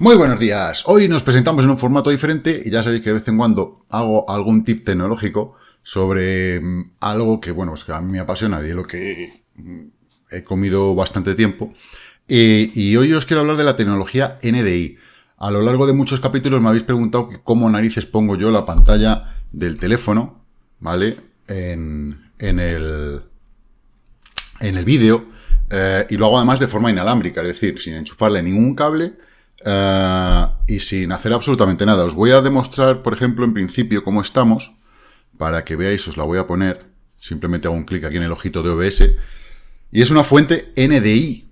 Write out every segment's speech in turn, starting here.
Muy buenos días. Hoy nos presentamos en un formato diferente y ya sabéis que de vez en cuando hago algún tip tecnológico sobre mm, algo que, bueno, pues que a mí me apasiona y lo que mm, he comido bastante tiempo. Eh, y hoy os quiero hablar de la tecnología NDI. A lo largo de muchos capítulos me habéis preguntado cómo narices pongo yo la pantalla del teléfono, ¿vale? En, el, en el vídeo. Eh, y lo hago además de forma inalámbrica, es decir, sin enchufarle ningún cable eh, y sin hacer absolutamente nada. Os voy a demostrar, por ejemplo, en principio cómo estamos, para que veáis, os la voy a poner, simplemente hago un clic aquí en el ojito de OBS, y es una fuente NDI.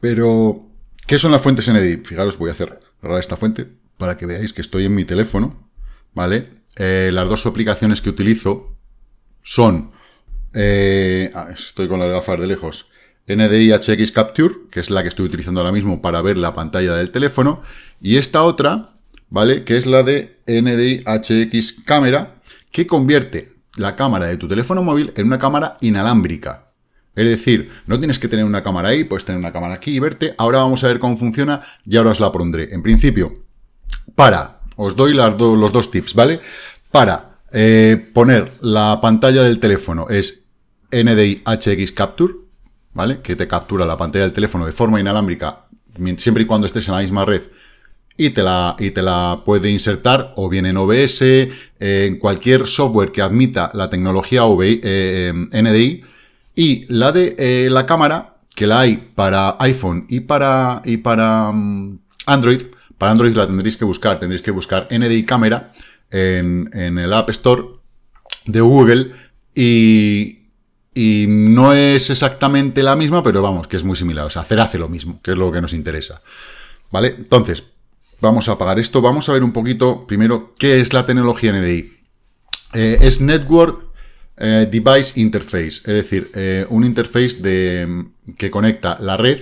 Pero, ¿qué son las fuentes NDI? Fijaros, voy a hacer esta fuente para que veáis que estoy en mi teléfono, ¿vale? Eh, las dos aplicaciones que utilizo son... Ah, estoy con las gafas de lejos NDI HX Capture, que es la que estoy utilizando ahora mismo para ver la pantalla del teléfono, y esta otra, ¿vale? Que es la de NDI HX Cámara, que convierte la cámara de tu teléfono móvil en una cámara inalámbrica. Es decir, no tienes que tener una cámara ahí, puedes tener una cámara aquí y verte. Ahora vamos a ver cómo funciona y ahora os la pondré. En principio, para, os doy los dos tips, ¿vale? Para eh, poner la pantalla del teléfono es NDI HX Capture, ¿vale? Que te captura la pantalla del teléfono de forma inalámbrica, siempre y cuando estés en la misma red, y te la, y te la puede insertar o bien en OBS, eh, en cualquier software que admita la tecnología NDI, eh, eh, y la de la cámara, que la hay para iPhone y para, y para mm, Android, para Android la tendréis que buscar, tendréis que buscar NDI cámara en el App Store de Google y, y no es exactamente la misma, pero vamos, que es muy similar. O sea, hacer hace lo mismo, que es lo que nos interesa. ¿Vale? Entonces, vamos a apagar esto. Vamos a ver un poquito, primero, qué es la tecnología NDI. Eh, es Network eh, Device Interface, es decir, eh, un interface de, que conecta la red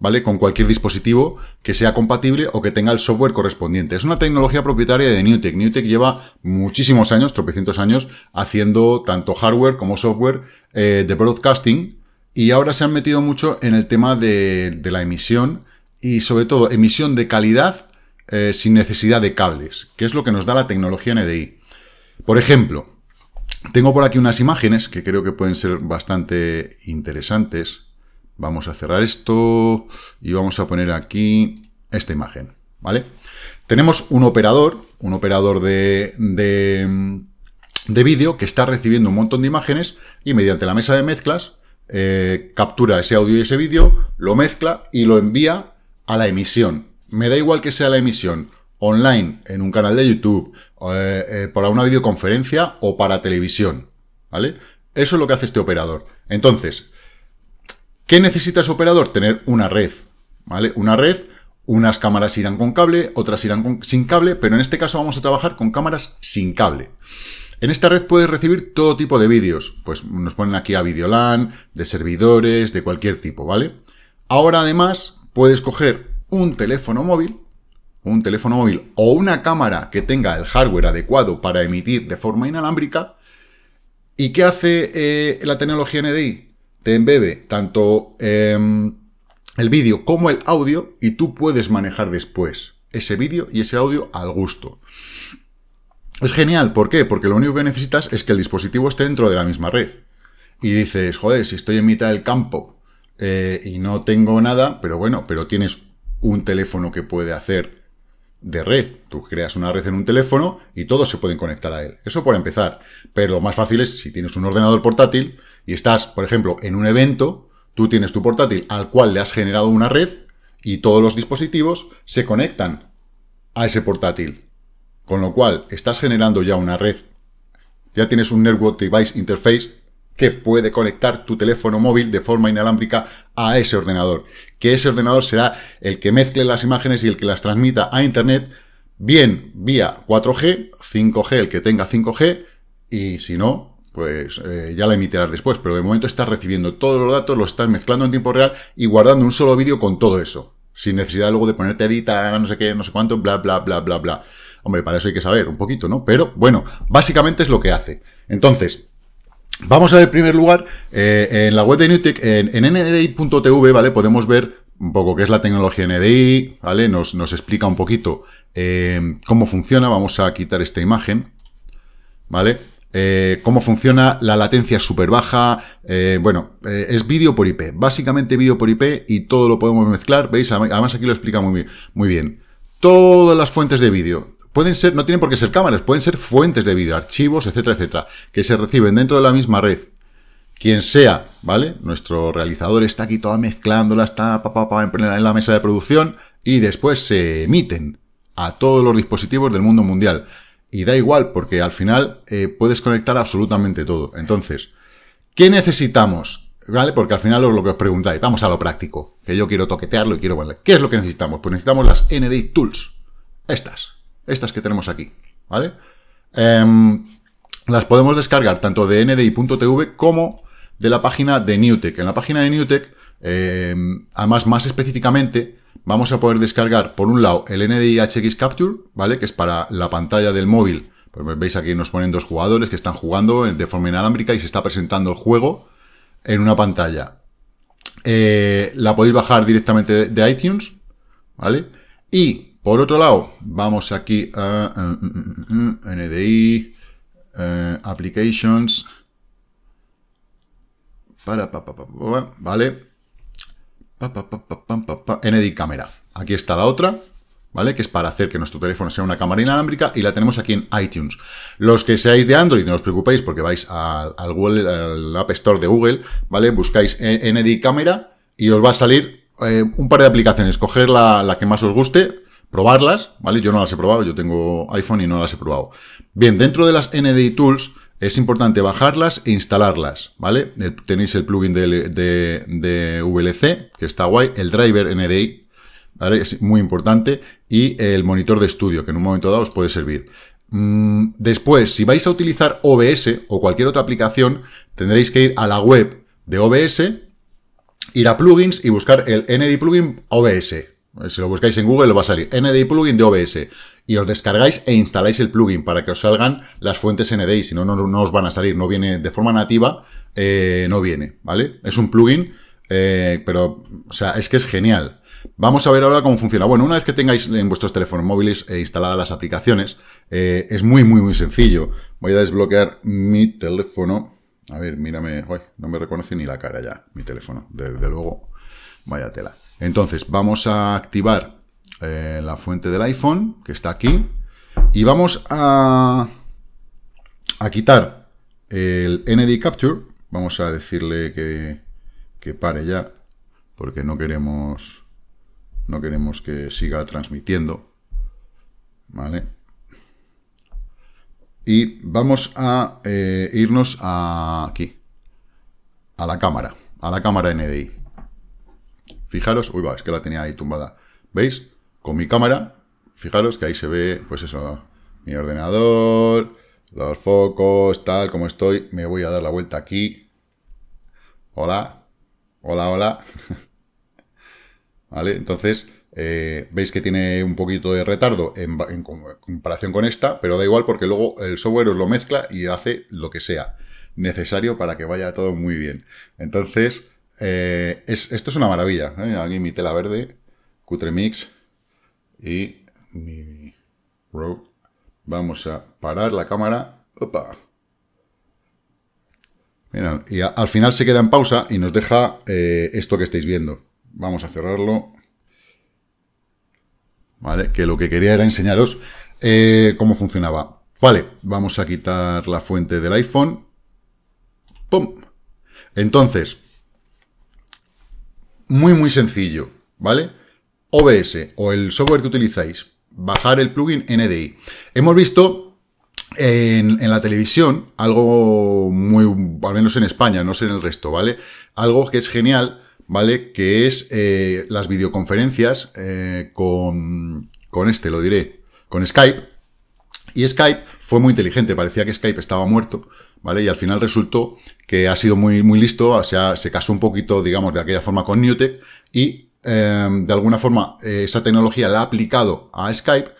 ¿vale? Con cualquier dispositivo que sea compatible o que tenga el software correspondiente. Es una tecnología propietaria de Newtek. Newtek lleva muchísimos años, tropecientos años, haciendo tanto hardware como software eh, de broadcasting y ahora se han metido mucho en el tema de, la emisión y sobre todo emisión de calidad eh, sin necesidad de cables, que es lo que nos da la tecnología NDI. E por ejemplo, tengo por aquí unas imágenes que creo que pueden ser bastante interesantes. Vamos a cerrar esto y vamos a poner aquí esta imagen, ¿vale? Tenemos un operador, un operador de, de, vídeo que está recibiendo un montón de imágenes y mediante la mesa de mezclas eh, captura ese audio y ese vídeo, lo mezcla y lo envía a la emisión. Me da igual que sea la emisión online, en un canal de YouTube, eh, eh, para una videoconferencia o para televisión, ¿vale? Eso es lo que hace este operador. Entonces, ¿Qué necesita su operador? Tener una red, ¿vale? Una red, unas cámaras irán con cable, otras irán sin cable, pero en este caso vamos a trabajar con cámaras sin cable. En esta red puedes recibir todo tipo de vídeos. Pues nos ponen aquí a Videolan, de servidores, de cualquier tipo, ¿vale? Ahora además puedes coger un teléfono móvil, un teléfono móvil o una cámara que tenga el hardware adecuado para emitir de forma inalámbrica. ¿Y qué hace eh, la tecnología NDI? te embebe tanto em, el vídeo como el audio y tú puedes manejar después ese vídeo y ese audio al gusto. Es genial, ¿por qué? Porque lo único que necesitas es que el dispositivo esté dentro de la misma red. Y dices, joder, si estoy en mitad del campo eh, y no tengo nada, pero bueno, pero tienes un teléfono que puede hacer de red. Tú creas una red en un teléfono y todos se pueden conectar a él. Eso por empezar. Pero lo más fácil es si tienes un ordenador portátil y estás, por ejemplo, en un evento, tú tienes tu portátil al cual le has generado una red y todos los dispositivos se conectan a ese portátil. Con lo cual, estás generando ya una red. Ya tienes un Network Device Interface que puede conectar tu teléfono móvil de forma inalámbrica a ese ordenador. Que ese ordenador será el que mezcle las imágenes y el que las transmita a Internet, bien vía 4G, 5G, el que tenga 5G, y si no, pues eh, ya la emitirás después, pero de momento estás recibiendo todos los datos, los estás mezclando en tiempo real y guardando un solo vídeo con todo eso, sin necesidad luego de ponerte a editar, no sé qué, no sé cuánto, bla, bla, bla, bla, bla. Hombre, para eso hay que saber un poquito, ¿no? Pero bueno, básicamente es lo que hace. Entonces, Vamos a ver, en primer lugar, eh, en la web de NewTek, en, en ndI.tv, ¿vale? Podemos ver un poco qué es la tecnología NDI, ¿vale? Nos, nos explica un poquito eh, cómo funciona. Vamos a quitar esta imagen, ¿vale? Eh, cómo funciona la latencia súper baja. bueno, es vídeo por IP. Básicamente vídeo por IP y todo lo podemos mezclar. ¿Veis? Además aquí lo explica muy bien. Muy bien. Todas las fuentes de vídeo, Pueden ser, no tienen por qué ser cámaras, pueden ser fuentes de vídeo, archivos, etcétera, etcétera, que se reciben dentro de la misma red. Quien sea, ¿vale? Nuestro realizador está aquí toda mezclándola, está pa, pa, pa, en la mesa de producción y después se emiten a todos los dispositivos del mundo mundial. Y da igual, porque al final eh, puedes conectar absolutamente todo. Entonces, ¿qué necesitamos? ¿Vale? Porque al final es lo que os preguntáis. Vamos a lo práctico, que yo quiero toquetearlo y quiero... ¿Qué es lo que necesitamos? Pues necesitamos las NDI Tools. Estas estas que tenemos aquí, ¿vale? Em, las podemos descargar tanto de ndi.tv como de la página de Newtek. En la página de Newtek, em, además más específicamente, vamos a poder descargar, por un lado, el NDI HX Capture, ¿vale? Que es para la pantalla del móvil. Pues veis aquí nos ponen dos jugadores que están jugando de forma inalámbrica y se está presentando el juego en una pantalla. Eh, la podéis bajar directamente de iTunes, ¿vale? Y por otro lado, vamos aquí a uh, uh, uh, NDI, Applications, para, ¿vale? NDI Cámara. Aquí está la otra, ¿vale? Que es para hacer que nuestro teléfono sea una cámara inalámbrica y la tenemos aquí en iTunes. Los que seáis de Android, no os preocupéis porque vais al, Google, App Store de Google, ¿vale? Buscáis NDI Camera y os va a salir eh, un par de aplicaciones. Coger la, la, que más os guste, probarlas, ¿vale? Yo no las he probado, yo tengo iPhone y no las he probado. Bien, dentro de las NDI Tools es importante bajarlas e instalarlas, ¿vale? tenéis el plugin de, VLC, que está guay, el driver NDI, ¿vale? Es muy importante, y el monitor de estudio, que en un momento dado os puede servir. Mm, después, si vais a utilizar OBS o cualquier otra aplicación, tendréis que ir a la web de OBS, ir a plugins y buscar el NDI plugin OBS, si lo buscáis en Google, lo va a salir NDI plugin de OBS. Y os descargáis e instaláis el plugin para que os salgan las fuentes NDI. Si no, no, os van a salir. No viene de forma nativa, eh, no viene, ¿vale? Es un plugin, eh, pero, o sea, es que es genial. Vamos a ver ahora cómo funciona. Bueno, una vez que tengáis en vuestros teléfonos móviles eh, instaladas las aplicaciones, es muy, muy, muy sencillo. Voy a desbloquear mi teléfono. A ver, mírame. no me reconoce ni la cara ya, mi teléfono. Desde luego, vaya tela. Entonces, vamos a activar eh, la fuente del iPhone, que está aquí, y vamos a, a quitar el ND Capture. Vamos a decirle que, que pare ya, porque no queremos, no queremos que siga transmitiendo. ¿Vale? Y vamos a eh, irnos aquí, a la cámara, a la cámara NDI. Fijaros, uy va, es que la tenía ahí tumbada. ¿Veis? Con mi cámara, fijaros que ahí se ve, pues eso, mi ordenador, los focos, tal, como estoy. Me voy a dar la vuelta aquí. Hola, hola, hola. ¿Vale? Entonces, eh, veis que tiene un poquito de retardo en, en, comparación con esta, pero da igual porque luego el software os lo mezcla y hace lo que sea necesario para que vaya todo muy bien. Entonces, eh, esto es una maravilla. ¿eh? Aquí mi tela verde, Cutremix. mix y mi Vamos a parar la cámara. Opa. y al final se queda en pausa y nos deja eh, esto que estáis viendo. Vamos a cerrarlo. Vale, que lo que quería era enseñaros cómo funcionaba. Vale, vamos a quitar la fuente del iPhone. ¡Pum! Entonces, muy, muy sencillo, ¿vale? OBS o el software que utilizáis, bajar el plugin NDI. Hemos visto en, la televisión algo muy, al menos en España, no sé en el resto, ¿vale? Algo que es genial, ¿vale? Que es eh, las videoconferencias eh, con, con este, lo diré, con Skype. Y Skype fue muy inteligente, parecía que Skype estaba muerto, y al final resultó que ha sido muy, muy listo, se casó un poquito, digamos, de aquella forma con Newtek y em, de alguna forma eh, esa tecnología la ha aplicado a Skype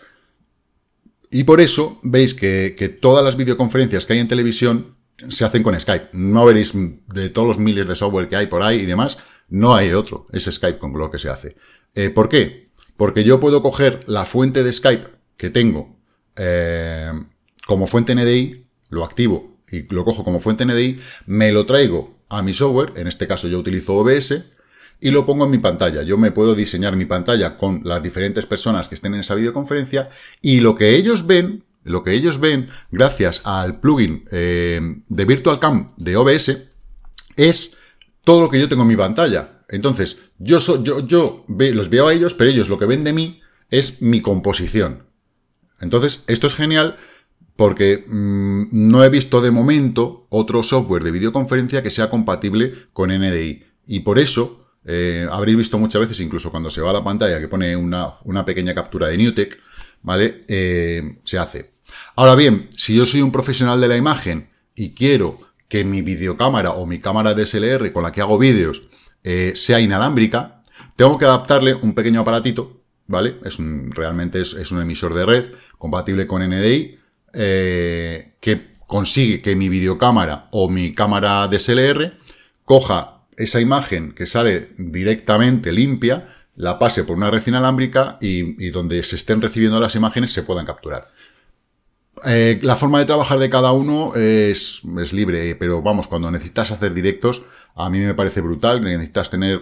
y por eso veis que, todas las videoconferencias que hay en televisión se hacen con Skype. No veréis de todos los miles de software que hay por ahí y demás, no hay otro, es Skype con lo que se hace. Eh, ¿Por qué? Porque yo puedo coger la fuente de Skype que tengo eh, como fuente NDI, lo activo y lo cojo como fuente NDI, me lo traigo a mi software, en este caso yo utilizo OBS, y lo pongo en mi pantalla. Yo me puedo diseñar mi pantalla con las diferentes personas que estén en esa videoconferencia y lo que ellos ven, lo que ellos ven, gracias al plugin eh, de Virtual de OBS, es todo lo que yo tengo en mi pantalla. Entonces, yo, yo, yo los veo a ellos, pero ellos lo que ven de mí es mi composición. Entonces, esto es genial porque mm, no he visto de momento otro software de videoconferencia que sea compatible con NDI. Y por eso eh, habréis visto muchas veces, incluso cuando se va a la pantalla, que pone una, pequeña captura de Newtek, ¿vale? Eh, se hace. Ahora bien, si yo soy un profesional de la imagen y quiero que mi videocámara o mi cámara DSLR con la que hago vídeos eh, sea inalámbrica, tengo que adaptarle un pequeño aparatito, ¿vale? Es realmente es un emisor de red compatible con NDI, eh, que consigue que mi videocámara o mi cámara DSLR coja esa imagen que sale directamente limpia, la pase por una red inalámbrica y, donde se estén recibiendo las imágenes se puedan capturar. Eh, la forma de trabajar de cada uno es libre, pero vamos, cuando necesitas hacer directos, a mí me parece brutal. Necesitas tener,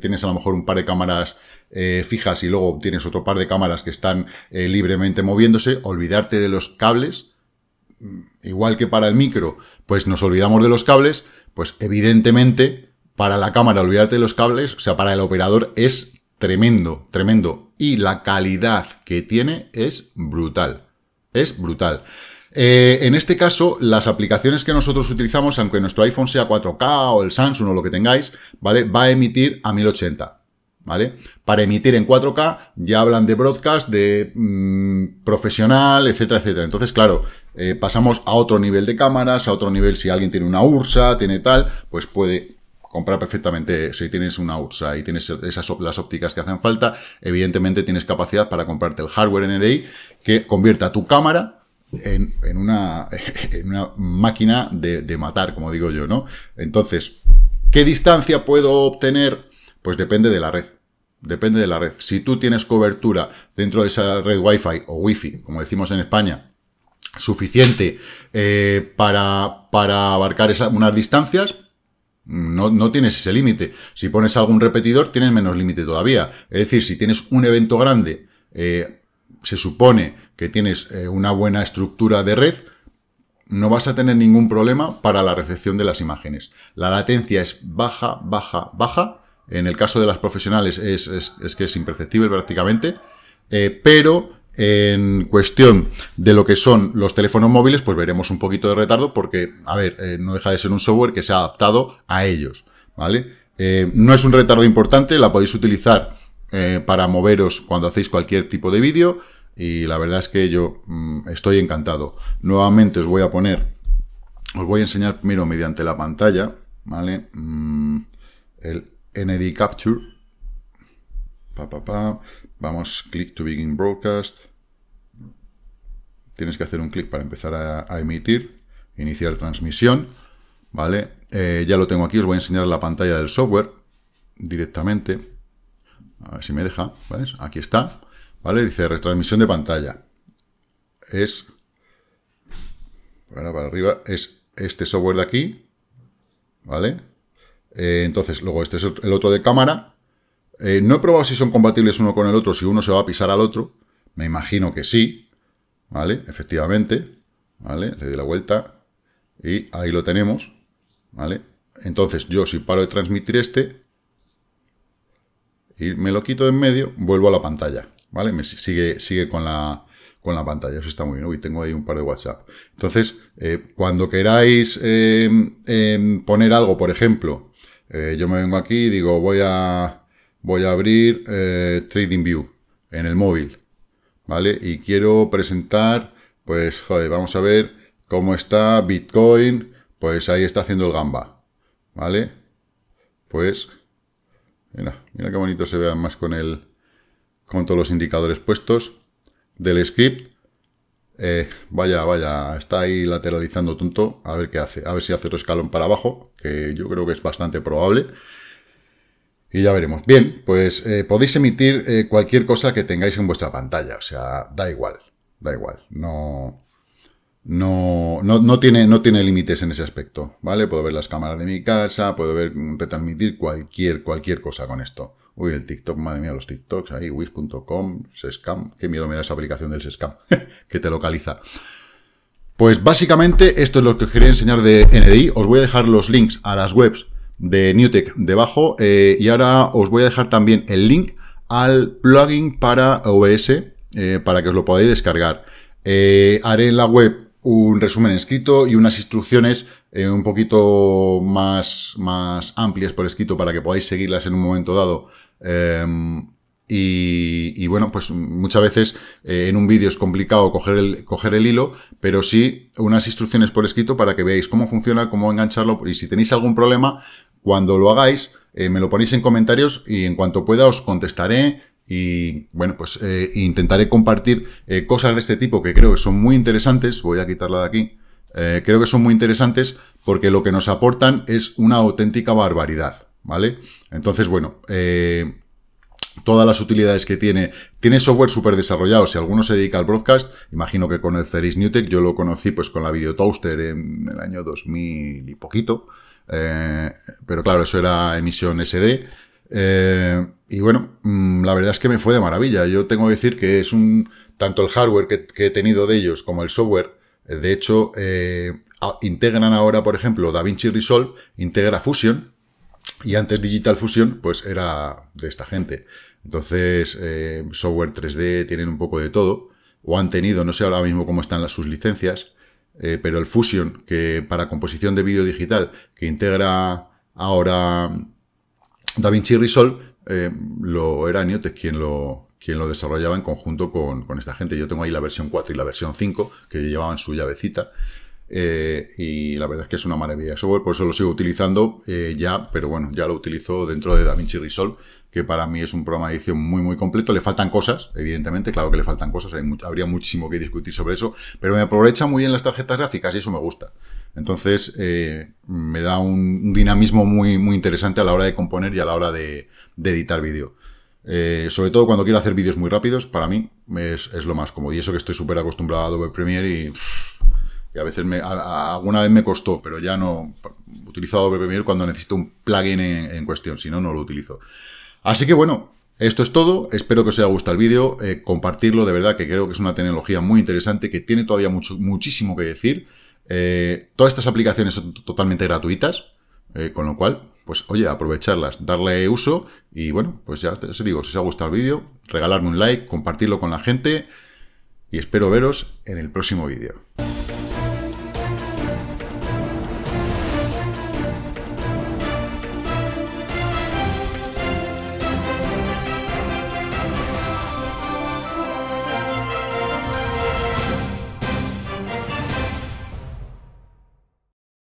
tienes a lo mejor un par de cámaras eh, fijas y luego tienes otro par de cámaras que están eh, libremente moviéndose. Olvidarte de los cables, mm, igual que para el micro, pues nos olvidamos de los cables, pues evidentemente para la cámara olvidarte de los cables, o sea, para el operador es tremendo, tremendo. Y la calidad que tiene es brutal. Es brutal. Eh, en este caso, las aplicaciones que nosotros utilizamos, aunque nuestro iPhone sea 4K o el Samsung o lo que tengáis, ¿vale? Va a emitir a 1080. ¿Vale? Para emitir en 4K ya hablan de broadcast, de mm, profesional, etcétera, etcétera. Entonces, claro, eh, pasamos a otro nivel de cámaras, a otro nivel si alguien tiene una URSA, tiene tal, pues puede comprar perfectamente si tienes una URSA y tienes esas las ópticas que hacen falta. Evidentemente tienes capacidad para comprarte el hardware NDI que convierta tu cámara en, una, una, máquina de, matar, como digo yo, ¿no? Entonces, ¿qué distancia puedo obtener? Pues depende de la red. Depende de la red. Si tú tienes cobertura dentro de esa red Wi-Fi o Wi-Fi, como decimos en España, suficiente eh, para, para, abarcar unas distancias, no, no tienes ese límite. Si pones algún repetidor, tienes menos límite todavía. Es decir, si tienes un evento grande eh, se supone que tienes eh, una buena estructura de red, no vas a tener ningún problema para la recepción de las imágenes. La latencia es baja, baja, baja. En el caso de las profesionales es, que es imperceptible prácticamente. Eh, pero en cuestión de lo que son los teléfonos móviles, pues veremos un poquito de retardo porque, a ver, eh, no deja de ser un software que se ha adaptado a ellos. ¿Vale? no es un retardo importante, la podéis utilizar para moveros cuando hacéis cualquier tipo de vídeo y la verdad es que yo mm, estoy encantado. Nuevamente os voy a poner, os voy a enseñar primero mediante la pantalla, ¿vale? Mm, el ND Capture. Pa, Vamos, click to begin broadcast. Tienes que hacer un clic para empezar a, emitir, iniciar transmisión, ¿vale? Eh, ya lo tengo aquí, os voy a enseñar la pantalla del software directamente. A ver si me deja, ¿vale? Aquí está. Dice retransmisión de pantalla. Es. Para, arriba. Es este software de aquí. ¿Vale? Eh, entonces, luego este es el otro de cámara. Eh, no he probado si son compatibles uno con el otro, si uno se va a pisar al otro. Me imagino que sí. ¿Vale? Efectivamente. ¿Vale? Le doy la vuelta. Y ahí lo tenemos. ¿Vale? Entonces, yo si paro de transmitir este. Y me lo quito de en medio, vuelvo a la pantalla. ¿vale? Me sigue, sigue con la con la pantalla, eso está muy bien. Uy, tengo ahí un par de WhatsApp. Entonces, eh, cuando queráis em, em, poner algo, por ejemplo, eh, yo me vengo aquí y digo, voy a, voy a abrir eh, TradingView en el móvil, ¿vale? Y quiero presentar, pues, joder, vamos a ver cómo está Bitcoin, pues ahí está haciendo el gamba, ¿vale? Pues, mira, mira qué bonito se ve más con el, con todos los indicadores puestos del script. Eh, vaya, vaya, está ahí lateralizando tonto. A ver qué hace. A ver si hace otro escalón para abajo, que yo creo que es bastante probable. Y ya veremos. Bien, pues eh, podéis emitir eh, cualquier cosa que tengáis en vuestra pantalla. O sea, da igual. Da igual. No, no, no, tiene, no tiene límites en ese aspecto. ¿Vale? Puedo ver las cámaras de mi casa, puedo ver retransmitir cualquier, cualquier cosa con esto. Uy, el TikTok, madre mía, los TikToks ahí, wish.com, Sescam. Qué miedo me da esa aplicación del Sescam, que te localiza. Pues básicamente esto es lo que os quería enseñar de NDI. Os voy a dejar los links a las webs de Newtek debajo eh, y ahora os voy a dejar también el link al plugin para OBS eh, para que os lo podáis descargar. Eh, haré en la web un resumen escrito y unas instrucciones un poquito más, más amplias por escrito para que podáis seguirlas en un momento dado Em, y, bueno, pues muchas veces eh, en un vídeo es complicado coger el, hilo, pero sí unas instrucciones por escrito para que veáis cómo funciona, cómo engancharlo y si tenéis algún problema, cuando lo hagáis, eh, me lo ponéis en comentarios y en cuanto pueda os contestaré y bueno, pues eh, intentaré compartir cosas de este tipo que creo que son muy interesantes. Voy a quitarla de aquí. creo que son muy interesantes porque lo que nos aportan es una auténtica barbaridad. ¿vale? Entonces, bueno, eh, todas las utilidades que tiene. Tiene software súper desarrollado. Si alguno se dedica al broadcast, imagino que conoceréis Newtek. Yo lo conocí pues con la Video Toaster en el año 2000 y poquito. Eh, pero claro, eso era emisión SD. Eh, y bueno, mm, la verdad es que me fue de maravilla. Yo tengo que decir que es un... Tanto el hardware que, he tenido de ellos como el software, de hecho, integran ahora, por ejemplo, DaVinci Resolve, integra Fusion, y antes Digital Fusion, pues era de esta gente. Entonces, eh, software 3D tienen un poco de todo, o han tenido, no sé ahora mismo cómo están las, sus licencias, eh, pero el Fusion, que para composición de vídeo digital, que integra ahora DaVinci Resolve, eh, lo era Niotech quien lo, quien lo desarrollaba en conjunto con, con, esta gente. Yo tengo ahí la versión 4 y la versión 5, que llevaban su llavecita. Eh, y la verdad es que es una maravilla software, por eso lo sigo utilizando eh, ya, pero bueno, ya lo utilizo dentro de DaVinci Resolve, que para mí es un programa de edición muy, muy completo. Le faltan cosas, evidentemente, claro que le faltan cosas, habría muchísimo que discutir sobre eso, pero me aprovecha muy bien las tarjetas gráficas y eso me gusta. Entonces, eh, me da un dinamismo muy, muy interesante a la hora de componer y a la hora de, editar vídeo. sobre todo cuando quiero hacer vídeos muy rápidos, para mí es, lo más cómodo. Y eso que estoy súper acostumbrado a Adobe Premiere y que a veces me, alguna vez me costó, pero ya no he utilizado Adobe Premiere cuando necesito un plugin en, cuestión, si no, no lo utilizo. Así que bueno, esto es todo, espero que os haya gustado el vídeo, eh, compartirlo, de verdad que creo que es una tecnología muy interesante, que tiene todavía mucho, muchísimo que decir. Eh, todas estas aplicaciones son totalmente gratuitas, eh, con lo cual, pues oye, aprovecharlas, darle uso y bueno, pues ya os digo, si os ha gustado el vídeo, regalarme un like, compartirlo con la gente y espero veros en el próximo vídeo.